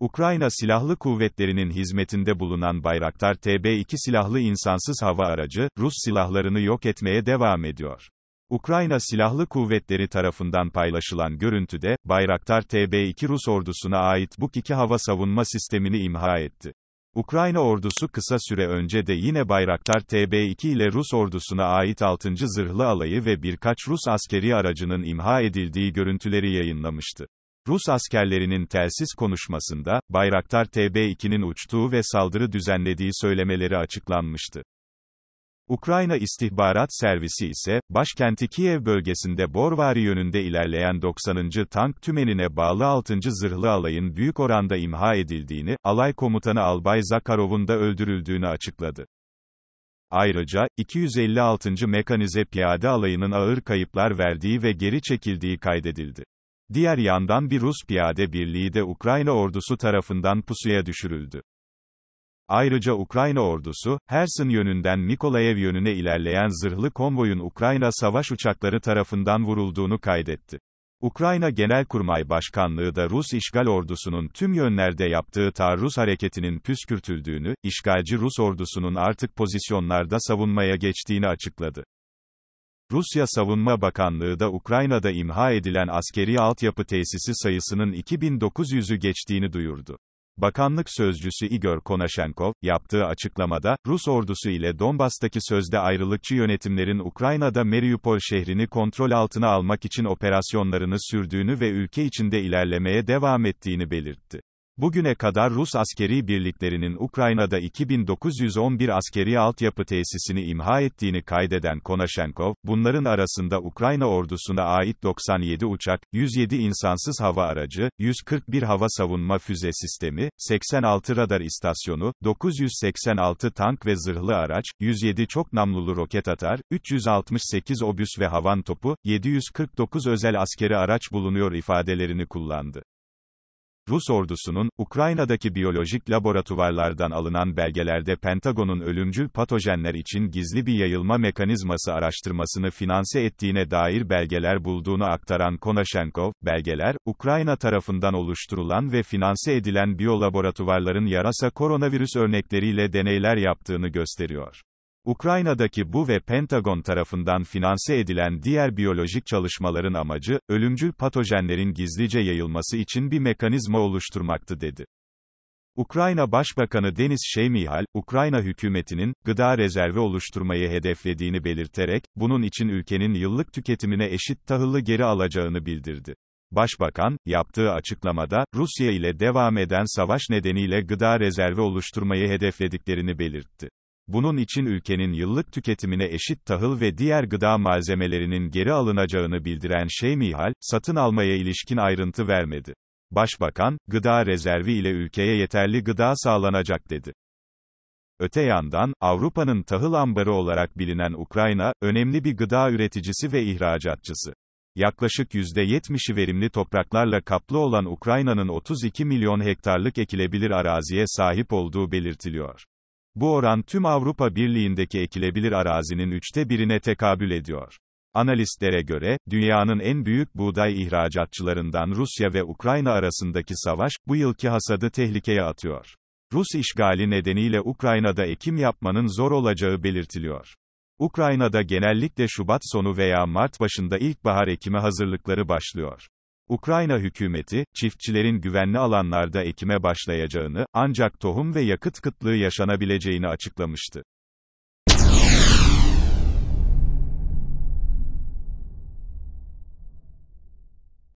Ukrayna Silahlı Kuvvetleri'nin hizmetinde bulunan Bayraktar TB2 silahlı insansız hava aracı, Rus silahlarını yok etmeye devam ediyor. Ukrayna Silahlı Kuvvetleri tarafından paylaşılan görüntüde, Bayraktar TB2 Rus ordusuna ait Buk-2 hava savunma sistemini imha etti. Ukrayna ordusu kısa süre önce de yine Bayraktar TB2 ile Rus ordusuna ait 6. Zırhlı Alayı ve birkaç Rus askeri aracının imha edildiği görüntüleri yayınlamıştı. Rus askerlerinin telsiz konuşmasında, Bayraktar TB2'nin uçtuğu ve saldırı düzenlediği söylemeleri açıklanmıştı. Ukrayna İstihbarat Servisi ise, başkenti Kiev bölgesinde Borvari yönünde ilerleyen 90. Tank Tümeni'ne bağlı 6. Zırhlı Alay'ın büyük oranda imha edildiğini, alay komutanı Albay Zakarov'un da öldürüldüğünü açıkladı. Ayrıca, 256. Mekanize Piyade Alayı'nın ağır kayıplar verdiği ve geri çekildiği kaydedildi. Diğer yandan bir Rus piyade birliği de Ukrayna ordusu tarafından pusuya düşürüldü. Ayrıca Ukrayna ordusu, Hersin yönünden Nikolayev yönüne ilerleyen zırhlı konvoyun Ukrayna savaş uçakları tarafından vurulduğunu kaydetti. Ukrayna Genelkurmay Başkanlığı da Rus işgal ordusunun tüm yönlerde yaptığı taarruz hareketinin püskürtüldüğünü, işgalci Rus ordusunun artık pozisyonlarda savunmaya geçtiğini açıkladı. Rusya Savunma Bakanlığı da Ukrayna'da imha edilen askeri altyapı tesisi sayısının 2900'ü geçtiğini duyurdu. Bakanlık sözcüsü Igor Konashenkov, yaptığı açıklamada, Rus ordusu ile Donbas'taki sözde ayrılıkçı yönetimlerin Ukrayna'da Mariupol şehrini kontrol altına almak için operasyonlarını sürdüğünü ve ülke içinde ilerlemeye devam ettiğini belirtti. Bugüne kadar Rus askeri birliklerinin Ukrayna'da 2911 askeri altyapı tesisini imha ettiğini kaydeden Konaşenkov, bunların arasında Ukrayna ordusuna ait 97 uçak, 107 insansız hava aracı, 141 hava savunma füze sistemi, 86 radar istasyonu, 986 tank ve zırhlı araç, 107 çok namlulu roket atar, 368 obüs ve havan topu, 749 özel askeri araç bulunuyor ifadelerini kullandı. Rus ordusunun, Ukrayna'daki biyolojik laboratuvarlardan alınan belgelerde Pentagon'un ölümcül patojenler için gizli bir yayılma mekanizması araştırmasını finanse ettiğine dair belgeler bulduğunu aktaran Konashenkov, belgeler, Ukrayna tarafından oluşturulan ve finanse edilen biyolaboratuvarların yarasa koronavirüs örnekleriyle deneyler yaptığını gösteriyor. Ukrayna'daki bu ve Pentagon tarafından finanse edilen diğer biyolojik çalışmaların amacı, ölümcül patojenlerin gizlice yayılması için bir mekanizma oluşturmaktı dedi. Ukrayna Başbakanı Deniz Şeymihal, Ukrayna hükümetinin, gıda rezervi oluşturmayı hedeflediğini belirterek, bunun için ülkenin yıllık tüketimine eşit tahıllı geri alacağını bildirdi. Başbakan, yaptığı açıklamada, Rusya ile devam eden savaş nedeniyle gıda rezervi oluşturmayı hedeflediklerini belirtti. Bunun için ülkenin yıllık tüketimine eşit tahıl ve diğer gıda malzemelerinin geri alınacağını bildiren Şeymihal, satın almaya ilişkin ayrıntı vermedi. Başbakan, gıda rezervi ile ülkeye yeterli gıda sağlanacak dedi. Öte yandan, Avrupa'nın tahıl ambarı olarak bilinen Ukrayna, önemli bir gıda üreticisi ve ihracatçısı. Yaklaşık %70'i verimli topraklarla kaplı olan Ukrayna'nın 32 milyon hektarlık ekilebilir araziye sahip olduğu belirtiliyor. Bu oran tüm Avrupa Birliği'ndeki ekilebilir arazinin üçte birine tekabül ediyor. Analistlere göre, dünyanın en büyük buğday ihracatçılarından Rusya ve Ukrayna arasındaki savaş, bu yılki hasadı tehlikeye atıyor. Rus işgali nedeniyle Ukrayna'da ekim yapmanın zor olacağı belirtiliyor. Ukrayna'da genellikle Şubat sonu veya Mart başında ilkbahar ekimi hazırlıkları başlıyor. Ukrayna hükümeti, çiftçilerin güvenli alanlarda ekime başlayacağını, ancak tohum ve yakıt kıtlığı yaşanabileceğini açıklamıştı.